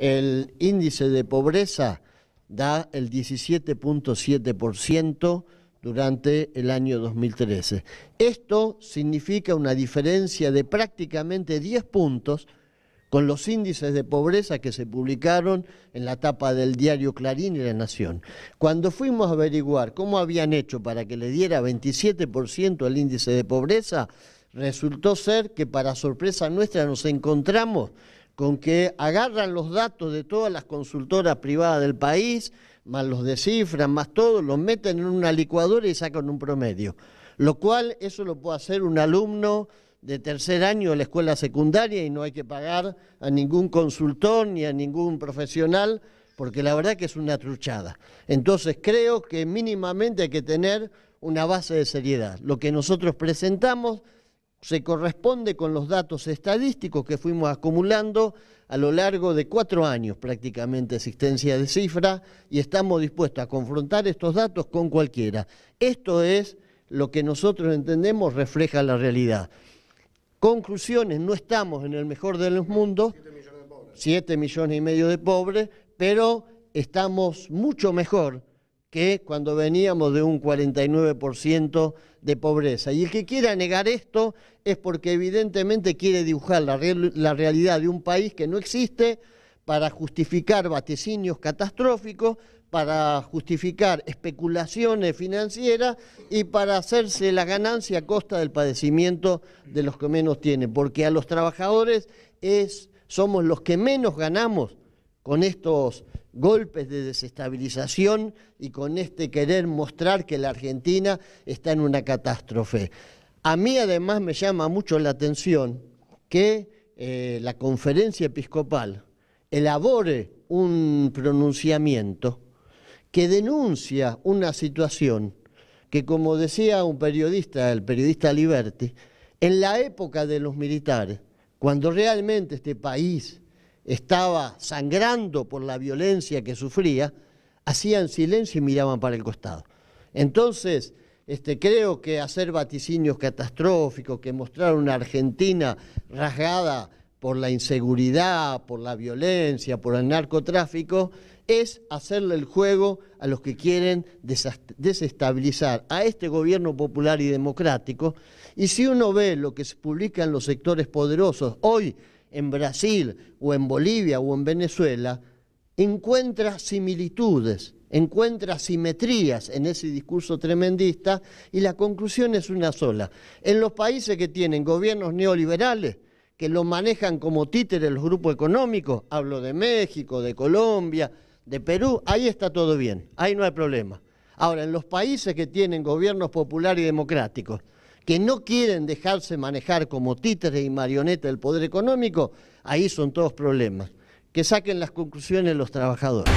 El índice de pobreza da el 17.7% durante el año 2013. Esto significa una diferencia de prácticamente 10 puntos con los índices de pobreza que se publicaron en la tapa del diario Clarín y La Nación. Cuando fuimos a averiguar cómo habían hecho para que le diera 27% al índice de pobreza, resultó ser que para sorpresa nuestra nos encontramos con que agarran los datos de todas las consultoras privadas del país, más los descifran, más todo, los meten en una licuadora y sacan un promedio. Lo cual eso lo puede hacer un alumno de tercer año de la escuela secundaria y no hay que pagar a ningún consultor ni a ningún profesional, porque la verdad que es una truchada. Entonces creo que mínimamente hay que tener una base de seriedad. Lo que nosotros presentamos se corresponde con los datos estadísticos que fuimos acumulando a lo largo de cuatro años prácticamente existencia de cifra y estamos dispuestos a confrontar estos datos con cualquiera. Esto es lo que nosotros entendemos refleja la realidad. Conclusiones, no estamos en el mejor de los mundos, 7 millones y medio de pobres, pero estamos mucho mejor que cuando veníamos de un 49% de pobreza. Y el que quiera negar esto es porque evidentemente quiere dibujar la, realidad de un país que no existe para justificar vaticinios catastróficos, para justificar especulaciones financieras y para hacerse la ganancia a costa del padecimiento de los que menos tienen, porque a los trabajadores es, somos los que menos ganamos con estos golpes de desestabilización y con este querer mostrar que la Argentina está en una catástrofe. A mí además me llama mucho la atención que eh, la conferencia episcopal elabore un pronunciamiento que denuncia una situación que, como decía un periodista, el periodista Liberti, en la época de los militares, cuando realmente este país estaba sangrando por la violencia que sufría, hacían silencio y miraban para el costado. Entonces, este, creo que hacer vaticinios catastróficos, que mostrar una Argentina rasgada por la inseguridad, por la violencia, por el narcotráfico, es hacerle el juego a los que quieren desestabilizar a este gobierno popular y democrático. Y si uno ve lo que se publica en los sectores poderosos hoy, en Brasil o en Bolivia o en Venezuela, encuentra similitudes, encuentra simetrías en ese discurso tremendista y la conclusión es una sola. En los países que tienen gobiernos neoliberales, que lo manejan como títeres los grupos económicos, hablo de México, de Colombia, de Perú, ahí está todo bien, ahí no hay problema. Ahora, en los países que tienen gobiernos populares y democráticos, que no quieren dejarse manejar como títeres y marionetas del poder económico, ahí son todos problemas. Que saquen las conclusiones los trabajadores.